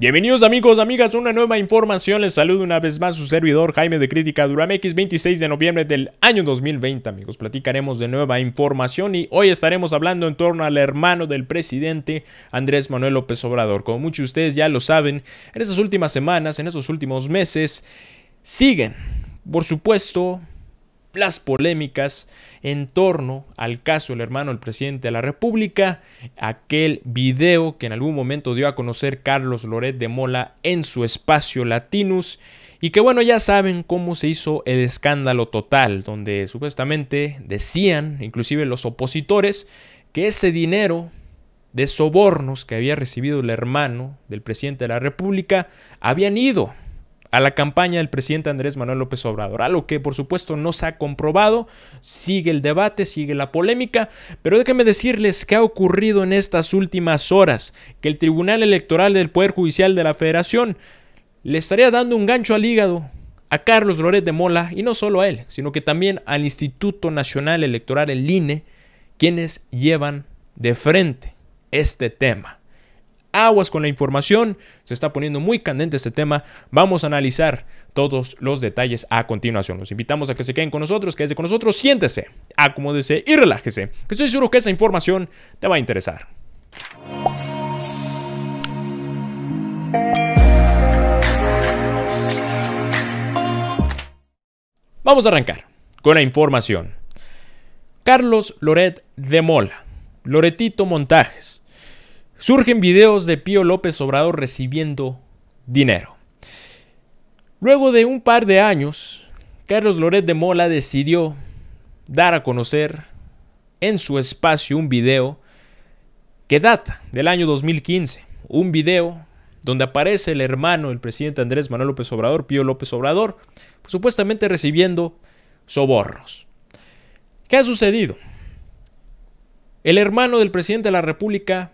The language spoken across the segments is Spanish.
Bienvenidos amigos, amigas, una nueva información. Les saludo una vez más su servidor Jaime de Crítica Duramex, 26 de noviembre del año 2020, amigos. Platicaremos de nueva información y hoy estaremos hablando en torno al hermano del presidente Andrés Manuel López Obrador. Como muchos de ustedes ya lo saben, en estas últimas semanas, en estos últimos meses, siguen, por supuesto, las polémicas en torno al caso del hermano del presidente de la República, aquel video que en algún momento dio a conocer Carlos Loret de Mola en su espacio Latinus. Y que bueno, ya saben cómo se hizo el escándalo total, donde supuestamente decían, inclusive los opositores, que ese dinero de sobornos que había recibido el hermano del presidente de la República habían ido a la campaña del presidente Andrés Manuel López Obrador, algo que por supuesto no se ha comprobado, sigue el debate, sigue la polémica, pero déjenme decirles qué ha ocurrido en estas últimas horas, que el Tribunal Electoral del Poder Judicial de la Federación le estaría dando un gancho al hígado a Carlos Loret de Mola, y no solo a él, sino que también al Instituto Nacional Electoral, el INE, quienes llevan de frente este tema aguas con la información, se está poniendo muy candente este tema, vamos a analizar todos los detalles a continuación. Los invitamos a que se queden con nosotros, quédese con nosotros, siéntese, acomódese y relájese, que estoy seguro que esa información te va a interesar. Vamos a arrancar con la información. Carlos Loret de Mola, Loretito Montajes, Surgen videos de Pío López Obrador recibiendo dinero. Luego de un par de años, Carlos Loret de Mola decidió dar a conocer en su espacio un video que data del año 2015. Un video donde aparece el hermano del presidente Andrés Manuel López Obrador, Pío López Obrador, supuestamente recibiendo sobornos. ¿Qué ha sucedido? El hermano del presidente de la República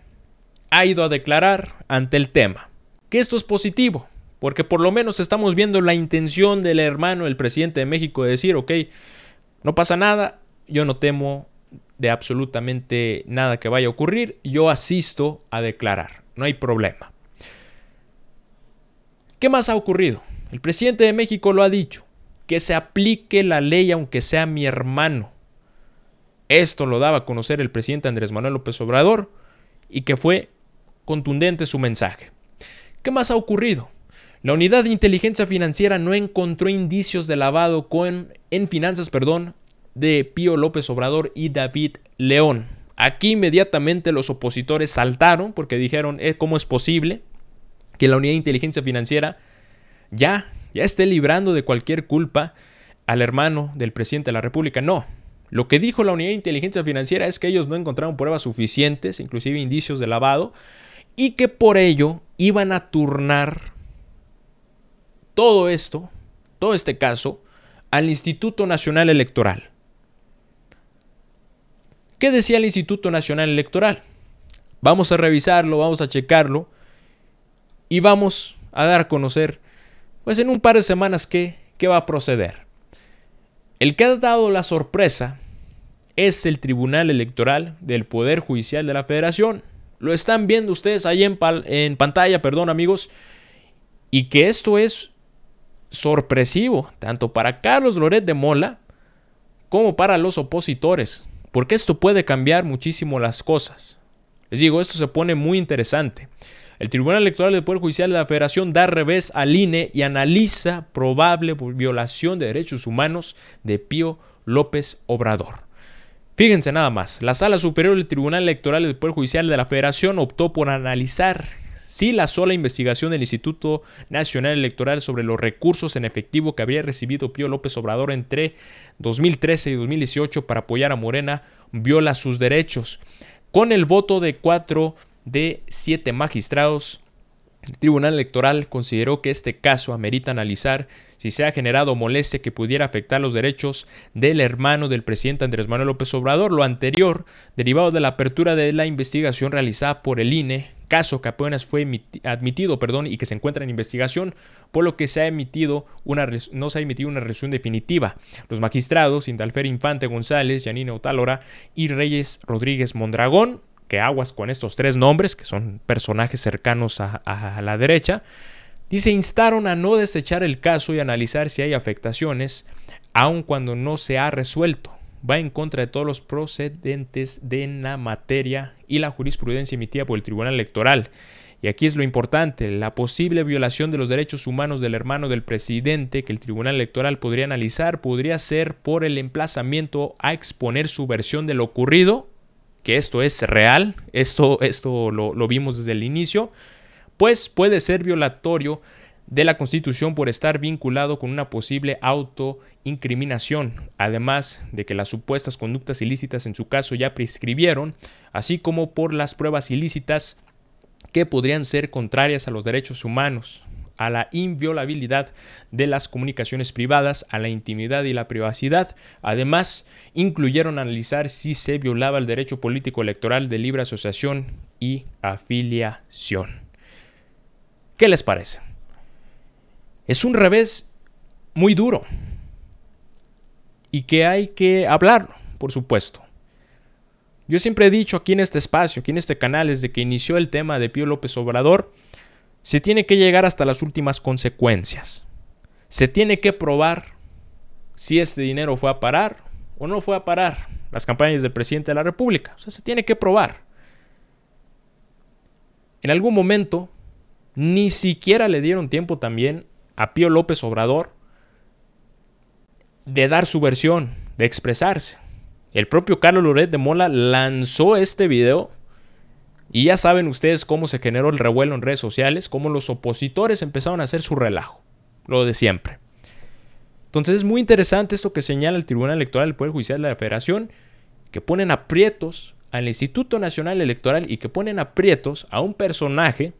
ha ido a declarar ante el tema. Que esto es positivo, porque por lo menos estamos viendo la intención del hermano, el presidente de México, de decir, ok, no pasa nada, yo no temo de absolutamente nada que vaya a ocurrir, yo asisto a declarar, no hay problema. ¿Qué más ha ocurrido? El presidente de México lo ha dicho, que se aplique la ley aunque sea mi hermano. Esto lo daba a conocer el presidente Andrés Manuel López Obrador y que fue contundente su mensaje. ¿Qué más ha ocurrido? La unidad de inteligencia financiera no encontró indicios de lavado en finanzas perdón, de Pío López Obrador y David León. Aquí inmediatamente los opositores saltaron porque dijeron, eh, ¿cómo es posible que la unidad de inteligencia financiera ya, ya esté librando de cualquier culpa al hermano del presidente de la República? No. Lo que dijo la unidad de inteligencia financiera es que ellos no encontraron pruebas suficientes, inclusive indicios de lavado, y que por ello iban a turnar todo esto, todo este caso, al Instituto Nacional Electoral. ¿Qué decía el Instituto Nacional Electoral? Vamos a revisarlo, vamos a checarlo y vamos a dar a conocer, pues en un par de semanas, qué, qué va a proceder. El que ha dado la sorpresa es el Tribunal Electoral del Poder Judicial de la Federación, lo están viendo ustedes ahí en, pantalla, perdón amigos. Y que esto es sorpresivo, tanto para Carlos Loret de Mola como para los opositores, porque esto puede cambiar muchísimo las cosas. Les digo, esto se pone muy interesante. El Tribunal Electoral del Poder Judicial de la Federación da revés al INE y analiza probable violación de derechos humanos de Pío López Obrador. Fíjense nada más, la Sala Superior del Tribunal Electoral del Poder Judicial de la Federación optó por analizar si la sola investigación del Instituto Nacional Electoral sobre los recursos en efectivo que había recibido Pío López Obrador entre 2013 y 2018 para apoyar a Morena viola sus derechos. Con el voto de cuatro de siete magistrados, el Tribunal Electoral consideró que este caso amerita analizar si se ha generado molestia que pudiera afectar los derechos del hermano del presidente Andrés Manuel López Obrador. Lo anterior, derivado de la apertura de la investigación realizada por el INE, caso que apenas fue admitido perdón, y que se encuentra en investigación, por lo que se ha emitido una, no se ha emitido una resolución definitiva. Los magistrados Indalfer Infante González, Yanina Otálora y Reyes Rodríguez Mondragón, que aguas con estos tres nombres, que son personajes cercanos a la derecha, Dice, instaron a no desechar el caso y analizar si hay afectaciones, aun cuando no se ha resuelto. Va en contra de todos los procedentes de la materia y la jurisprudencia emitida por el Tribunal Electoral. Y aquí es lo importante, la posible violación de los derechos humanos del hermano del presidente que el Tribunal Electoral podría analizar podría ser por el emplazamiento a exponer su versión de lo ocurrido, que esto es real, esto, esto lo, lo vimos desde el inicio, pues puede ser violatorio de la Constitución por estar vinculado con una posible autoincriminación, además de que las supuestas conductas ilícitas en su caso ya prescribieron, así como por las pruebas ilícitas que podrían ser contrarias a los derechos humanos, a la inviolabilidad de las comunicaciones privadas, a la intimidad y la privacidad. Además, incluyeron analizar si se violaba el derecho político electoral de libre asociación y afiliación. ¿Qué les parece? Es un revés muy duro y que hay que hablarlo, por supuesto. Yo siempre he dicho aquí en este espacio, aquí en este canal, desde que inició el tema de Pío López Obrador, se tiene que llegar hasta las últimas consecuencias. Se tiene que probar si este dinero fue a parar o no fue a parar las campañas del presidente de la República. O sea, se tiene que probar. En algún momento ni siquiera le dieron tiempo también a Pío López Obrador de dar su versión, de expresarse. El propio Carlos Loret de Mola lanzó este video y ya saben ustedes cómo se generó el revuelo en redes sociales, cómo los opositores empezaron a hacer su relajo, lo de siempre. Entonces es muy interesante esto que señala el Tribunal Electoral del Poder Judicial de la Federación, que ponen aprietos al Instituto Nacional Electoral y que ponen aprietos a un personaje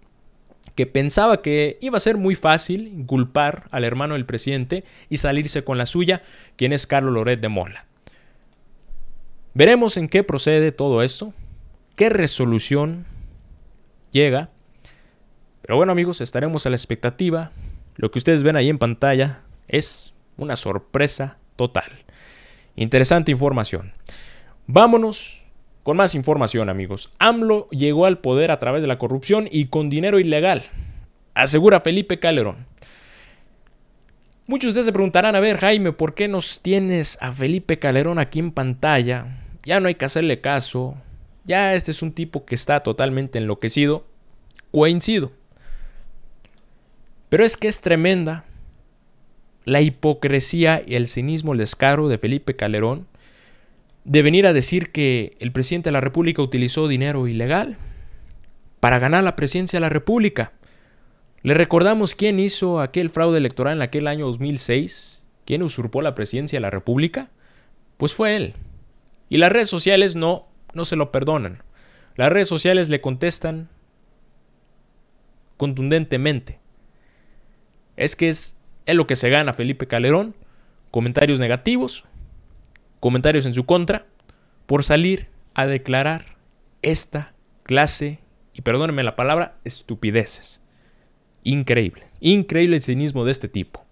que pensaba que iba a ser muy fácil culpar al hermano del presidente y salirse con la suya, quien es Carlos Loret de Mola. Veremos en qué procede todo esto, qué resolución llega. Pero bueno amigos, estaremos a la expectativa. Lo que ustedes ven ahí en pantalla es una sorpresa total. Interesante información. Vámonos con más información, amigos. AMLO llegó al poder a través de la corrupción y con dinero ilegal, asegura Felipe Calderón. Muchos de ustedes se preguntarán, a ver Jaime, ¿por qué nos tienes a Felipe Calderón aquí en pantalla? Ya no hay que hacerle caso. Ya este es un tipo que está totalmente enloquecido. Coincido. Pero es que es tremenda la hipocresía y el cinismo, el descaro de Felipe Calderón de venir a decir que el presidente de la República utilizó dinero ilegal para ganar la presidencia de la República. Le recordamos quién hizo aquel fraude electoral en aquel año 2006, quién usurpó la presidencia de la República. Pues fue él. Y las redes sociales no, no se lo perdonan. Las redes sociales le contestan contundentemente. Es que es, es lo que se gana Felipe Calderón. Comentarios negativos, comentarios en su contra por salir a declarar esta clase, y perdónenme la palabra, estupideces. Increíble, increíble el cinismo de este tipo.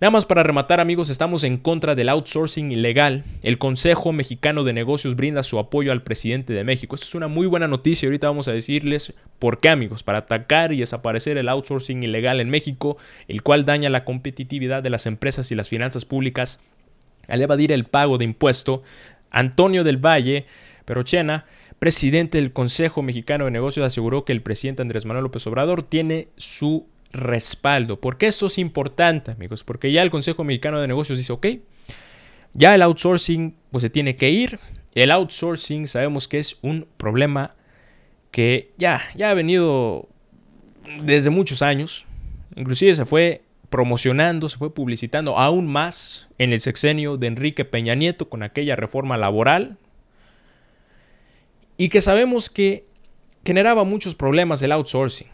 Nada más para rematar amigos, estamos en contra del outsourcing ilegal. El Consejo Mexicano de Negocios brinda su apoyo al presidente de México. es una muy buena noticia. Ahorita vamos a decirles por qué amigos, para atacar y desaparecer el outsourcing ilegal en México, el cual daña la competitividad de las empresas y las finanzas públicas al evadir el pago de impuesto, Antonio del Valle Chena, presidente del Consejo Mexicano de Negocios, aseguró que el presidente Andrés Manuel López Obrador tiene su respaldo. Porque esto es importante, amigos? Porque ya el Consejo Mexicano de Negocios dice, ok, ya el outsourcing pues se tiene que ir. El outsourcing sabemos que es un problema que ya, ya ha venido desde muchos años. Inclusive se fue promocionando, se fue publicitando aún más en el sexenio de Enrique Peña Nieto con aquella reforma laboral y que sabemos que generaba muchos problemas el outsourcing.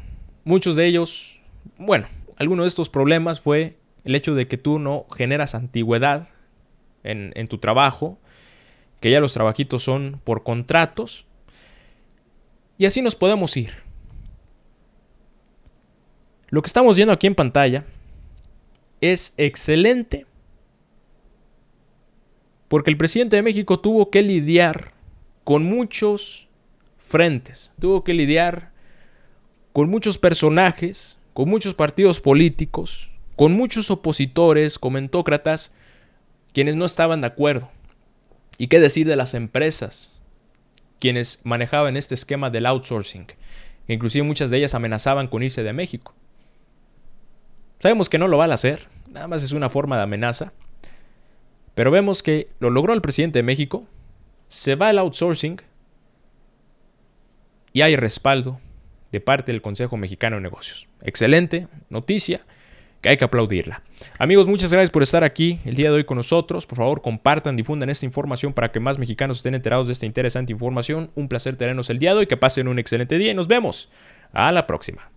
Muchos de ellos, bueno, alguno de estos problemas fue el hecho de que tú no generas antigüedad en, en tu trabajo, que ya los trabajitos son por contratos, y así nos podemos ir. Lo que estamos viendo aquí en pantalla es excelente porque el presidente de México tuvo que lidiar con muchos frentes, tuvo que lidiar con muchos personajes, con muchos partidos políticos, con muchos opositores, comentócratas, quienes no estaban de acuerdo. ¿Y qué decir de las empresas, quienes manejaban este esquema del outsourcing? Inclusive muchas de ellas amenazaban con irse de México. Sabemos que no lo van a hacer, Nada más es una forma de amenaza. Pero vemos que lo logró el presidente de México, se va el outsourcing y hay respaldo de parte del Consejo Mexicano de Negocios. Excelente noticia que hay que aplaudirla. Amigos, muchas gracias por estar aquí el día de hoy con nosotros. Por favor, compartan, difundan esta información para que más mexicanos estén enterados de esta interesante información. Un placer tenernos el día de hoy. Que pasen un excelente día y nos vemos. A la próxima.